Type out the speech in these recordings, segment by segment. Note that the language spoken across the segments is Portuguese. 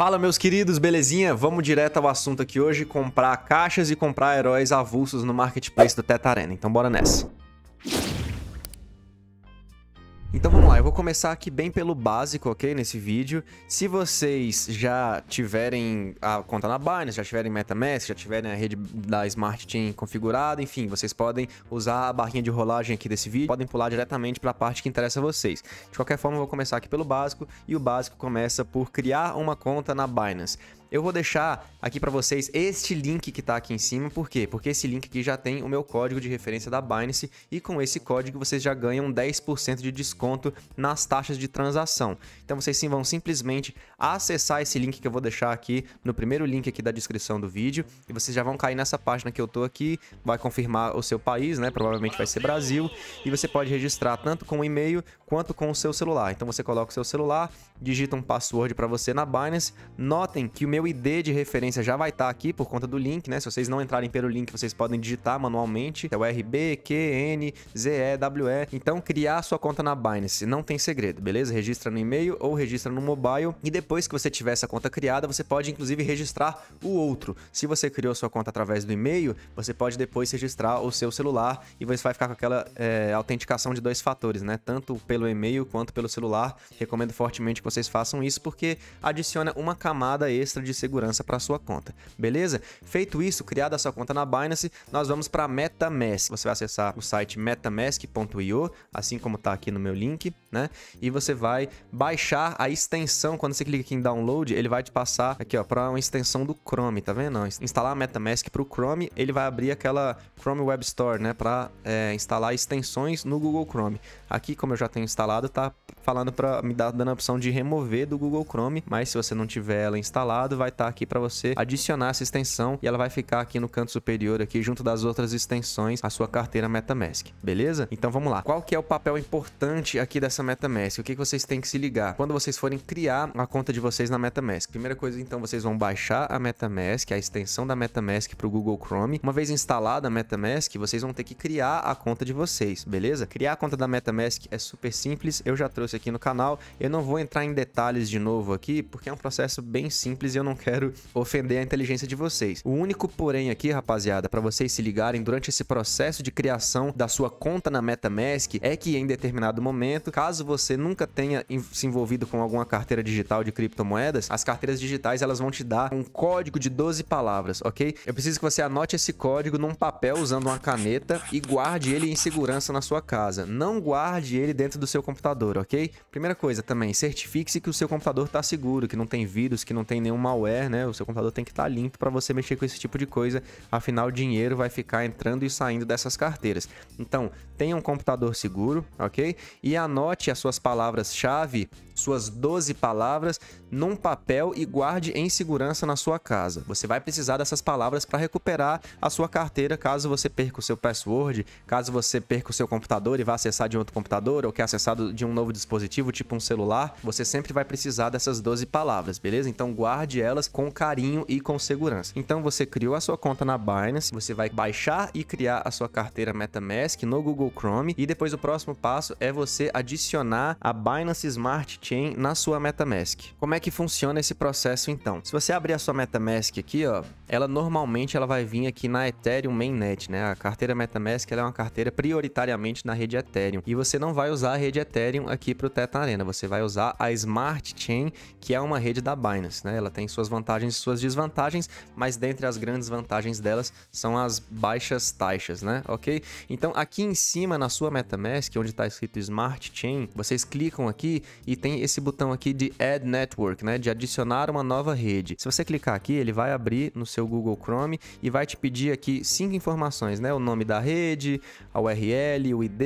Fala, meus queridos, belezinha? Vamos direto ao assunto aqui hoje, comprar caixas e comprar heróis avulsos no marketplace do Tetarena. Então bora nessa. Então vamos lá, eu vou começar aqui bem pelo básico, ok? Nesse vídeo. Se vocês já tiverem a conta na Binance, já tiverem MetaMask, já tiverem a rede da Smart Chain configurada, enfim, vocês podem usar a barrinha de rolagem aqui desse vídeo, podem pular diretamente para a parte que interessa a vocês. De qualquer forma, eu vou começar aqui pelo básico e o básico começa por criar uma conta na Binance. Eu vou deixar aqui para vocês este link que está aqui em cima, por quê? Porque esse link aqui já tem o meu código de referência da Binance e com esse código vocês já ganham 10% de desconto nas taxas de transação. Então vocês sim vão simplesmente acessar esse link que eu vou deixar aqui no primeiro link aqui da descrição do vídeo e vocês já vão cair nessa página que eu tô aqui, vai confirmar o seu país, né? Provavelmente vai ser Brasil e você pode registrar tanto com o e-mail quanto com o seu celular. Então você coloca o seu celular, digita um password para você na Binance. Notem que o meu meu ID de referência já vai estar tá aqui por conta do link, né? Se vocês não entrarem pelo link, vocês podem digitar manualmente. É o RBQNZEWE. Então, criar sua conta na Binance. Não tem segredo, beleza? Registra no e-mail ou registra no mobile. E depois que você tiver essa conta criada, você pode inclusive registrar o outro. Se você criou sua conta através do e-mail, você pode depois registrar o seu celular e você vai ficar com aquela é, autenticação de dois fatores, né? Tanto pelo e-mail quanto pelo celular. Recomendo fortemente que vocês façam isso porque adiciona uma camada extra de de segurança para sua conta, beleza? Feito isso, criada a sua conta na Binance, nós vamos para MetaMask. Você vai acessar o site metamask.io, assim como está aqui no meu link, né? E você vai baixar a extensão. Quando você clica aqui em download, ele vai te passar aqui, ó, para uma extensão do Chrome, tá vendo? Instalar a MetaMask para o Chrome, ele vai abrir aquela Chrome Web Store, né, para é, instalar extensões no Google Chrome. Aqui, como eu já tenho instalado, tá falando para me dar dando a opção de remover do Google Chrome, mas se você não tiver ela instalado, vai estar tá aqui para você adicionar essa extensão e ela vai ficar aqui no canto superior aqui junto das outras extensões a sua carteira MetaMask, beleza? Então vamos lá. Qual que é o papel importante aqui dessa MetaMask? O que, que vocês têm que se ligar quando vocês forem criar a conta de vocês na MetaMask? Primeira coisa, então, vocês vão baixar a MetaMask, a extensão da MetaMask para o Google Chrome. Uma vez instalada a MetaMask, vocês vão ter que criar a conta de vocês, beleza? Criar a conta da MetaMask é super simples, eu já trouxe aqui no canal. Eu não vou entrar em detalhes de novo aqui, porque é um processo bem simples e eu não não quero ofender a inteligência de vocês. O único porém aqui, rapaziada, para vocês se ligarem durante esse processo de criação da sua conta na MetaMask é que em determinado momento, caso você nunca tenha se envolvido com alguma carteira digital de criptomoedas, as carteiras digitais elas vão te dar um código de 12 palavras, ok? Eu preciso que você anote esse código num papel usando uma caneta e guarde ele em segurança na sua casa. Não guarde ele dentro do seu computador, ok? Primeira coisa também, certifique-se que o seu computador está seguro, que não tem vírus, que não tem nenhum mal malware, né? O seu computador tem que estar tá limpo para você mexer com esse tipo de coisa, afinal o dinheiro vai ficar entrando e saindo dessas carteiras. Então, tenha um computador seguro, OK? E anote as suas palavras-chave, suas 12 palavras num papel e guarde em segurança na sua casa. Você vai precisar dessas palavras para recuperar a sua carteira caso você perca o seu password, caso você perca o seu computador e vá acessar de outro computador ou quer acessar de um novo dispositivo, tipo um celular, você sempre vai precisar dessas 12 palavras, beleza? Então guarde elas elas com carinho e com segurança. Então você criou a sua conta na Binance, você vai baixar e criar a sua carteira MetaMask no Google Chrome e depois o próximo passo é você adicionar a Binance Smart Chain na sua MetaMask. Como é que funciona esse processo então? Se você abrir a sua MetaMask aqui, ó, ela normalmente ela vai vir aqui na Ethereum Mainnet, né? A carteira MetaMask ela é uma carteira prioritariamente na rede Ethereum e você não vai usar a rede Ethereum aqui para o Teta Arena, você vai usar a Smart Chain, que é uma rede da Binance, né? Ela tem suas vantagens e suas desvantagens, mas dentre as grandes vantagens delas são as baixas taxas, né? Ok? Então aqui em cima na sua MetaMask, onde está escrito Smart Chain, vocês clicam aqui e tem esse botão aqui de Add Network, né? De adicionar uma nova rede. Se você clicar aqui, ele vai abrir no seu Google Chrome e vai te pedir aqui cinco informações, né? O nome da rede, a URL, o ID,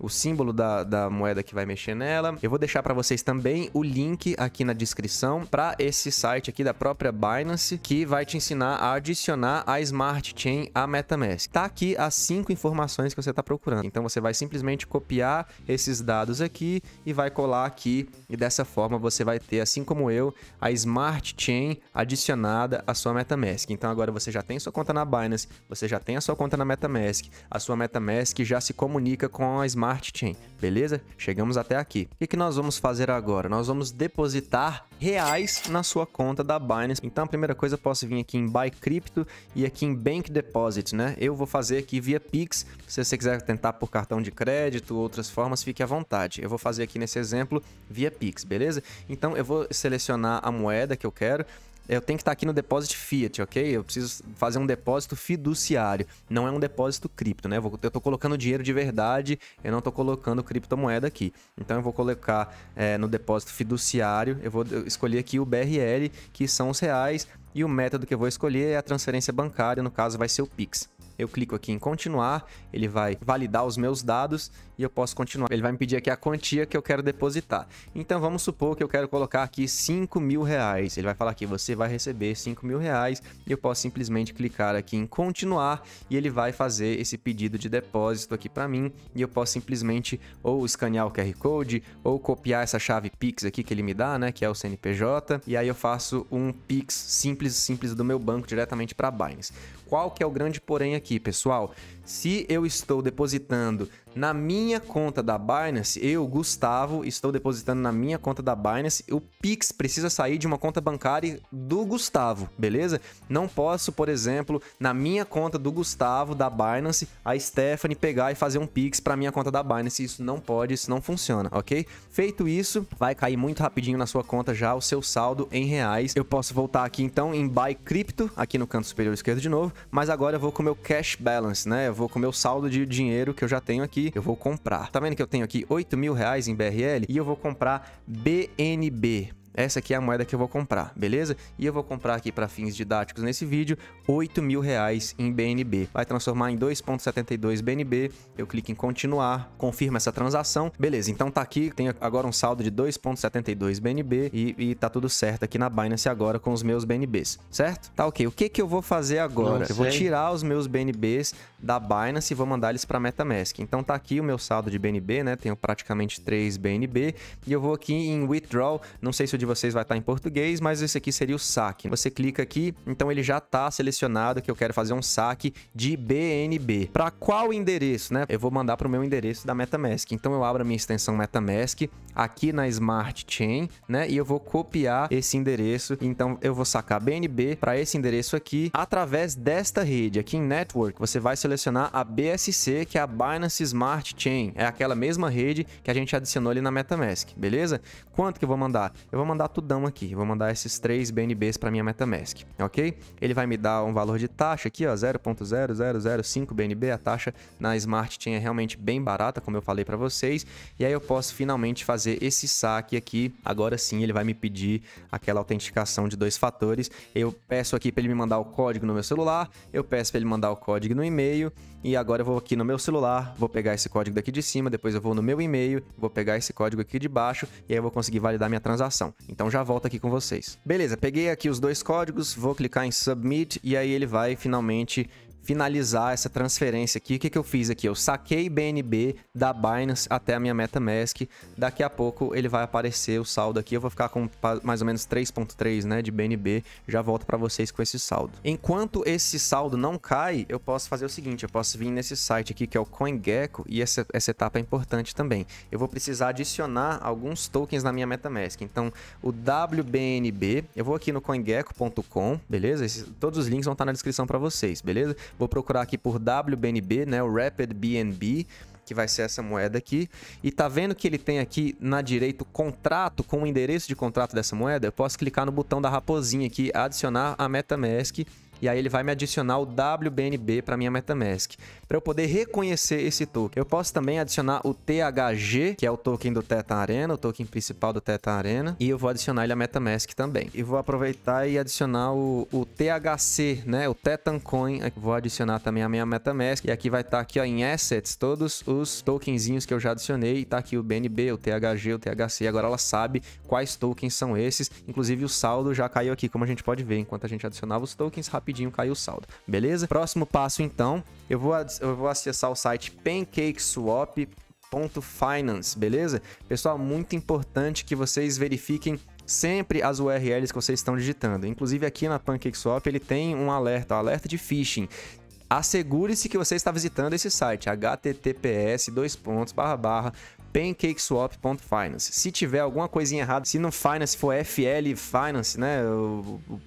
o símbolo da, da moeda que vai mexer nela. Eu vou deixar para vocês também o link aqui na descrição para esse site site aqui da própria Binance que vai te ensinar a adicionar a Smart Chain à MetaMask. Tá aqui as cinco informações que você está procurando. Então você vai simplesmente copiar esses dados aqui e vai colar aqui e dessa forma você vai ter, assim como eu, a Smart Chain adicionada à sua MetaMask. Então agora você já tem sua conta na Binance, você já tem a sua conta na MetaMask, a sua MetaMask já se comunica com a Smart Chain, beleza? Chegamos até aqui. O que nós vamos fazer agora? Nós vamos depositar reais na sua conta da Binance. Então a primeira coisa eu posso vir aqui em Buy Crypto e aqui em Bank Deposit, né? Eu vou fazer aqui via Pix. Se você quiser tentar por cartão de crédito, outras formas, fique à vontade. Eu vou fazer aqui nesse exemplo via Pix, beleza? Então eu vou selecionar a moeda que eu quero eu tenho que estar aqui no depósito fiat, ok? Eu preciso fazer um depósito fiduciário, não é um depósito cripto, né? Eu estou colocando dinheiro de verdade, eu não estou colocando criptomoeda aqui. Então eu vou colocar é, no depósito fiduciário, eu vou escolher aqui o BRL, que são os reais, e o método que eu vou escolher é a transferência bancária, no caso vai ser o Pix eu clico aqui em continuar, ele vai validar os meus dados e eu posso continuar. Ele vai me pedir aqui a quantia que eu quero depositar. Então vamos supor que eu quero colocar aqui 5 mil reais. Ele vai falar que você vai receber 5 mil reais e eu posso simplesmente clicar aqui em continuar e ele vai fazer esse pedido de depósito aqui para mim e eu posso simplesmente ou escanear o QR Code ou copiar essa chave Pix aqui que ele me dá, né, que é o CNPJ, e aí eu faço um Pix simples, simples do meu banco diretamente para Binance. Qual que é o grande porém aqui, pessoal? Se eu estou depositando na minha conta da Binance, eu, Gustavo, estou depositando na minha conta da Binance, o Pix precisa sair de uma conta bancária do Gustavo, beleza? Não posso, por exemplo, na minha conta do Gustavo da Binance, a Stephanie pegar e fazer um Pix para minha conta da Binance, isso não pode, isso não funciona, OK? Feito isso, vai cair muito rapidinho na sua conta já o seu saldo em reais. Eu posso voltar aqui então em buy crypto, aqui no canto superior esquerdo de novo, mas agora eu vou com o meu cash balance, né? Eu vou com o meu saldo de dinheiro que eu já tenho aqui, eu vou comprar. Tá vendo que eu tenho aqui 8 mil reais em BRL e eu vou comprar BNB essa aqui é a moeda que eu vou comprar, beleza? E eu vou comprar aqui para fins didáticos nesse vídeo, 8 mil reais em BNB. Vai transformar em 2.72 BNB, eu clico em continuar, confirma essa transação, beleza, então tá aqui, tem agora um saldo de 2.72 BNB e, e tá tudo certo aqui na Binance agora com os meus BNBs, certo? Tá ok, o que que eu vou fazer agora? Eu vou tirar os meus BNBs da Binance e vou mandar eles para MetaMask. Então tá aqui o meu saldo de BNB, né, tenho praticamente 3 BNB e eu vou aqui em withdraw, não sei se o de vocês vai estar em português, mas esse aqui seria o saque. Você clica aqui, então ele já está selecionado que eu quero fazer um saque de BNB. Para qual endereço, né? Eu vou mandar para o meu endereço da MetaMask. Então eu abro a minha extensão MetaMask aqui na Smart Chain, né? E eu vou copiar esse endereço. Então eu vou sacar BNB para esse endereço aqui através desta rede. Aqui em Network, você vai selecionar a BSC, que é a Binance Smart Chain. É aquela mesma rede que a gente adicionou ali na MetaMask, beleza? Quanto que eu vou mandar? Eu vou mandar mandar tudão aqui, vou mandar esses três BNBs para minha MetaMask, ok? Ele vai me dar um valor de taxa aqui, ó, 0.0005 BNB, a taxa na Smart Chain é realmente bem barata, como eu falei para vocês, e aí eu posso finalmente fazer esse saque aqui, agora sim ele vai me pedir aquela autenticação de dois fatores, eu peço aqui para ele me mandar o código no meu celular, eu peço para ele mandar o código no e-mail, e agora eu vou aqui no meu celular, vou pegar esse código daqui de cima, depois eu vou no meu e-mail, vou pegar esse código aqui de baixo e aí eu vou conseguir validar minha transação. Então já volto aqui com vocês. Beleza, peguei aqui os dois códigos, vou clicar em Submit e aí ele vai finalmente finalizar essa transferência aqui, o que, que eu fiz aqui? Eu saquei BNB da Binance até a minha MetaMask. Daqui a pouco ele vai aparecer o saldo aqui. Eu vou ficar com mais ou menos 3.3 né, de BNB. Já volto para vocês com esse saldo. Enquanto esse saldo não cai, eu posso fazer o seguinte. Eu posso vir nesse site aqui que é o CoinGecko. E essa, essa etapa é importante também. Eu vou precisar adicionar alguns tokens na minha MetaMask. Então, o WBNB, eu vou aqui no CoinGecko.com, beleza? Esse, todos os links vão estar na descrição para vocês, beleza? Vou procurar aqui por WBNB, né? O Rapid BNB que vai ser essa moeda aqui. E tá vendo que ele tem aqui na direita o contrato com o endereço de contrato dessa moeda? Eu posso clicar no botão da raposinha aqui, adicionar a MetaMask e aí ele vai me adicionar o WBNB para minha MetaMask. Para eu poder reconhecer esse token, eu posso também adicionar o THG, que é o token do Teta Arena, o token principal do Teta Arena, e eu vou adicionar ele a MetaMask também. E vou aproveitar e adicionar o, o THC, né, o Tetan Coin, vou adicionar também a minha MetaMask, e aqui vai estar tá aqui ó, em Assets todos os tokenzinhos que eu já adicionei, está tá aqui o BNB, o THG, o THC, agora ela sabe quais tokens são esses, inclusive o saldo já caiu aqui, como a gente pode ver, enquanto a gente adicionava os tokens rapidamente rapidinho caiu o saldo, beleza? Próximo passo então, eu vou, eu vou acessar o site pancakeswap.finance, beleza? Pessoal, muito importante que vocês verifiquem sempre as URLs que vocês estão digitando. Inclusive aqui na PancakeSwap ele tem um alerta, um alerta de phishing. Assegure-se que você está visitando esse site https pancakeswap.finance. Se tiver alguma coisinha errada, se não finance for FL finance, né?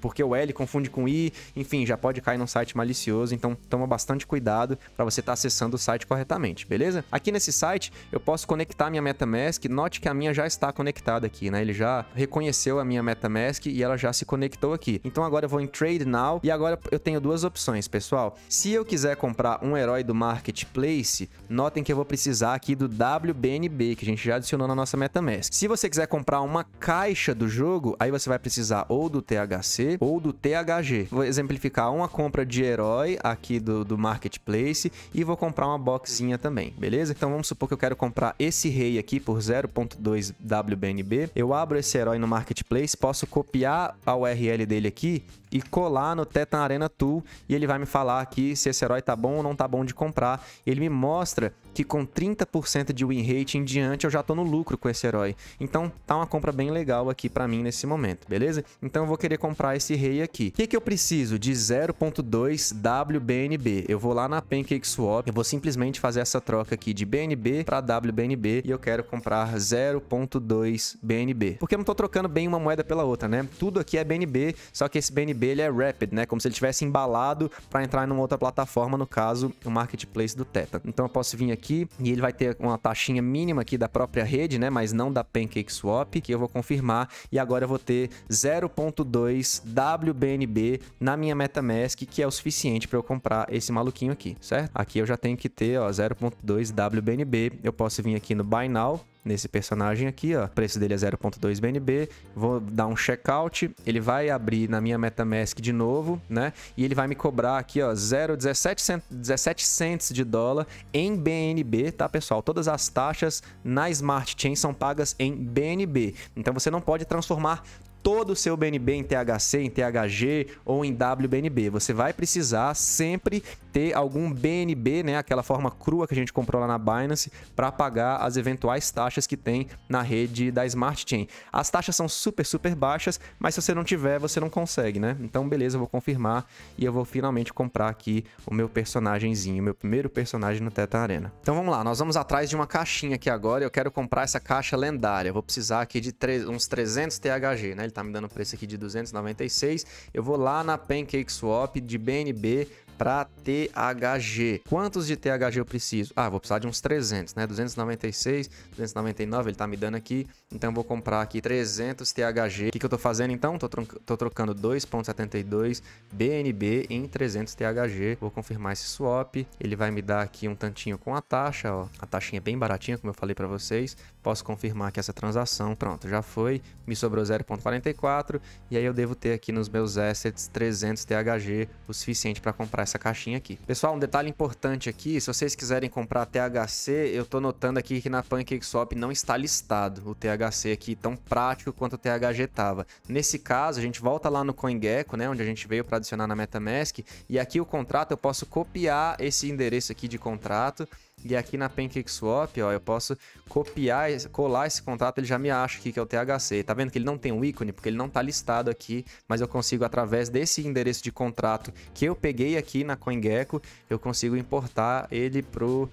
Porque o L confunde com I, enfim, já pode cair num site malicioso, então toma bastante cuidado para você estar tá acessando o site corretamente, beleza? Aqui nesse site eu posso conectar minha MetaMask, note que a minha já está conectada aqui, né? Ele já reconheceu a minha MetaMask e ela já se conectou aqui. Então agora eu vou em Trade Now e agora eu tenho duas opções, pessoal. Se eu quiser comprar um herói do Marketplace, notem que eu vou precisar aqui do WBNB que a gente já adicionou na nossa MetaMask. Se você quiser comprar uma caixa do jogo, aí você vai precisar ou do THC ou do THG. Vou exemplificar uma compra de herói aqui do, do Marketplace e vou comprar uma boxinha também, beleza? Então vamos supor que eu quero comprar esse rei aqui por 0.2 WBNB. Eu abro esse herói no Marketplace, posso copiar a URL dele aqui e colar no Tetan Arena Tool e ele vai me falar aqui se esse herói tá bom ou não tá bom de comprar. Ele me mostra que com 30% de win rate em diante eu já tô no lucro com esse herói. Então tá uma compra bem legal aqui para mim nesse momento, beleza? Então eu vou querer comprar esse rei aqui. O que, que eu preciso? De 0.2 WBNB. Eu vou lá na Pancake Swap, eu vou simplesmente fazer essa troca aqui de BNB para WBNB e eu quero comprar 0.2 BNB. Porque eu não tô trocando bem uma moeda pela outra, né? Tudo aqui é BNB, só que esse BNB ele é rapid, né? Como se ele tivesse embalado para entrar numa outra plataforma, no caso, o marketplace do Teta. Então eu posso vir aqui e ele vai ter uma taxinha mínima aqui da própria rede, né? Mas não da Pancake Swap, que eu vou confirmar. E agora eu vou ter 0.2 WBNB na minha MetaMask, que é o suficiente para eu comprar esse maluquinho aqui, certo? Aqui eu já tenho que ter, 0.2 WBNB. Eu posso vir aqui no Buy Now nesse personagem aqui, ó. O preço dele é 0.2 BNB. Vou dar um checkout, ele vai abrir na minha MetaMask de novo, né? E ele vai me cobrar aqui, ó, 0,17 cents de dólar em BNB, tá, pessoal? Todas as taxas na Smart Chain são pagas em BNB. Então você não pode transformar todo o seu BNB em THC, em THG ou em WBNB. Você vai precisar sempre ter algum BNB, né, aquela forma crua que a gente comprou lá na Binance, para pagar as eventuais taxas que tem na rede da Smart Chain. As taxas são super, super baixas, mas se você não tiver, você não consegue, né? Então, beleza, eu vou confirmar e eu vou finalmente comprar aqui o meu personagemzinho, meu primeiro personagem no Teta Arena. Então vamos lá, nós vamos atrás de uma caixinha aqui agora eu quero comprar essa caixa lendária. Eu vou precisar aqui de uns 300 THG, né? Ele tá me dando preço aqui de 296. Eu vou lá na Pancake Swap de BNB, para THG. Quantos de THG eu preciso? Ah, vou precisar de uns 300, né? 296, 299 ele tá me dando aqui. Então vou comprar aqui 300 THG. O que, que eu tô fazendo então? Tô, tô trocando 2.72 BNB em 300 THG. Vou confirmar esse swap. Ele vai me dar aqui um tantinho com a taxa, ó. A taxinha é bem baratinha, como eu falei para vocês. Posso confirmar que essa transação, pronto, já foi. Me sobrou 0.44 e aí eu devo ter aqui nos meus assets 300 THG, o suficiente para comprar essa caixinha aqui. Pessoal, um detalhe importante aqui, se vocês quiserem comprar THC, eu tô notando aqui que na PancakeSwap não está listado o THC aqui tão prático quanto o THG tava. Nesse caso, a gente volta lá no CoinGecko, né, onde a gente veio para adicionar na MetaMask, e aqui o contrato eu posso copiar esse endereço aqui de contrato e aqui na PancakeSwap, ó, eu posso copiar, colar esse contrato, ele já me acha aqui que é o THC. Tá vendo que ele não tem um ícone, porque ele não tá listado aqui, mas eu consigo através desse endereço de contrato que eu peguei aqui na CoinGecko, eu consigo importar ele pro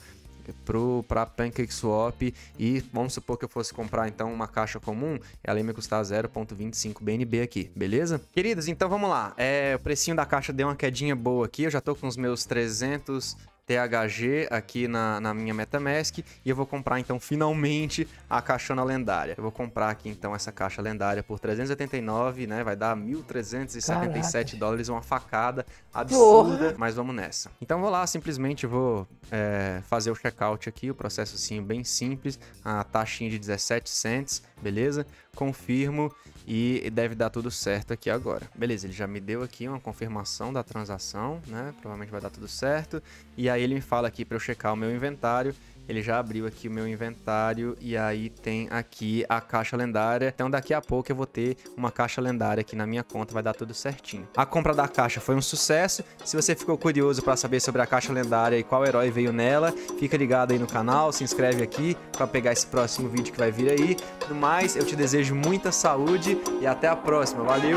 pro para PancakeSwap e vamos supor que eu fosse comprar então uma caixa comum, ela ia me custar 0.25 BNB aqui, beleza? Queridos, então vamos lá. É, o precinho da caixa deu uma quedinha boa aqui, eu já tô com os meus 300 THG aqui na, na minha Metamask e eu vou comprar então finalmente a caixona lendária. Eu vou comprar aqui então essa caixa lendária por 389, né? Vai dar 1.377 dólares, uma facada absurda, Porra. mas vamos nessa. Então vou lá, simplesmente vou é, fazer o checkout aqui, o processo sim bem simples, a taxinha de 17 cents, beleza? Confirmo e deve dar tudo certo aqui agora. Beleza, ele já me deu aqui uma confirmação da transação, né? Provavelmente vai dar tudo certo. E aí ele me fala aqui para eu checar o meu inventário. Ele já abriu aqui o meu inventário e aí tem aqui a caixa lendária. Então daqui a pouco eu vou ter uma caixa lendária aqui na minha conta, vai dar tudo certinho. A compra da caixa foi um sucesso. Se você ficou curioso para saber sobre a caixa lendária e qual herói veio nela, fica ligado aí no canal, se inscreve aqui para pegar esse próximo vídeo que vai vir aí. No mais, eu te desejo muita saúde e até a próxima. Valeu!